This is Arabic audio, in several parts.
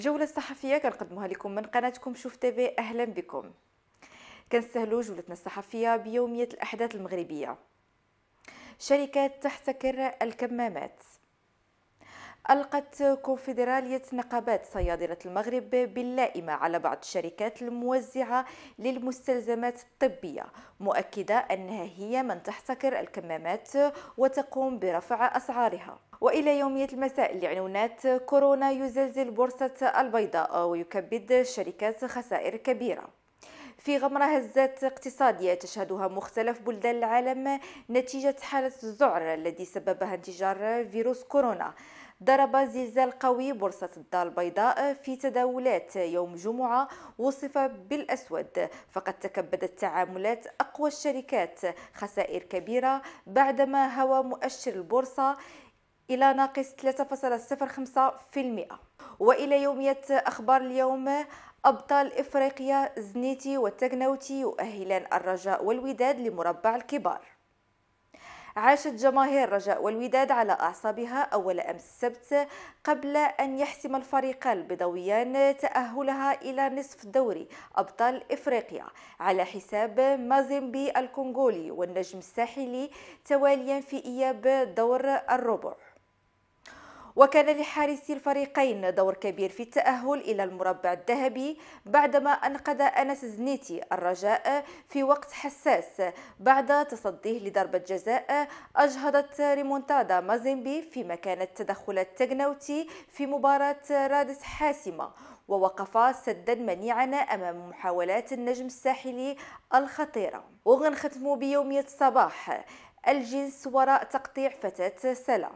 الجوله الصحفيه كنقدموها لكم من قناتكم شوف تيفي اهلا بكم كنستهلو جولتنا الصحفيه بيوميه الاحداث المغربيه شركات تحتكر الكمامات ألقت كونفدرالية نقابات صيادلة المغرب باللائمة على بعض الشركات الموزعة للمستلزمات الطبية مؤكدة أنها هي من تحتكر الكمامات وتقوم برفع أسعارها وإلى يومية المساء لعنونات كورونا يزلزل بورصة البيضاء ويكبد الشركات خسائر كبيرة في غمرة هزات اقتصادية تشهدها مختلف بلدان العالم نتيجة حالة الذعر الذي سببها انتشار فيروس كورونا ضرب زلزال قوي بورصة الدار البيضاء في تداولات يوم جمعة وصف بالأسود فقد تكبدت تعاملات أقوى الشركات خسائر كبيرة بعدما هوى مؤشر البورصة إلى ناقص 3.05% وإلى يومية أخبار اليوم أبطال إفريقيا زنيتي والتجنوتي يؤهلان الرجاء والوداد لمربع الكبار عاشت جماهير رجاء والوداد على أعصابها أول أمس السبت قبل أن يحسم الفريقان البيضاويان تأهلها إلى نصف دوري أبطال إفريقيا على حساب مازيمبي الكونغولي والنجم الساحلي تواليا في إياب دور الربع وكان لحارسي الفريقين دور كبير في التأهل إلى المربع الذهبي بعدما أنقذ أنس زنيتي الرجاء في وقت حساس بعد تصديه لضربة جزاء أجهضت ريمونتادا مازيمبي في مكان التدخل التجنوتي في مباراة رادس حاسمة ووقف سدا منيعا امام محاولات النجم الساحلي الخطيره وغنختم بيوميه الصباح الجنس وراء تقطيع فتاه سلا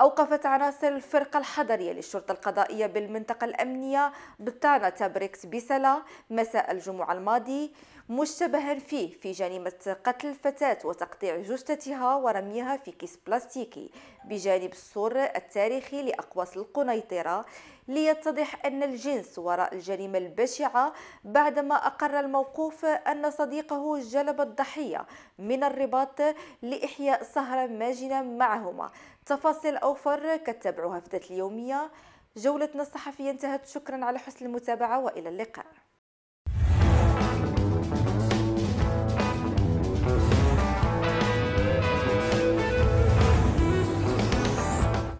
أوقفت عناصر الفرقة الحضرية للشرطة القضائية بالمنطقة الأمنية بطانة تابريكس بسلا مساء الجمعة الماضي مشتبها فيه في جريمة قتل الفتاة وتقطيع جثتها ورميها في كيس بلاستيكي بجانب السور التاريخي لأقواس القنيطرة ليتضح أن الجنس وراء الجريمة البشعة بعدما أقر الموقوف أن صديقه جلب الضحية من الرباط لإحياء سهرة ماجنة معهما تفاصيل أوفر كتبعوها في ذات اليومية جولتنا الصحفية انتهت شكرا على حسن المتابعة وإلى اللقاء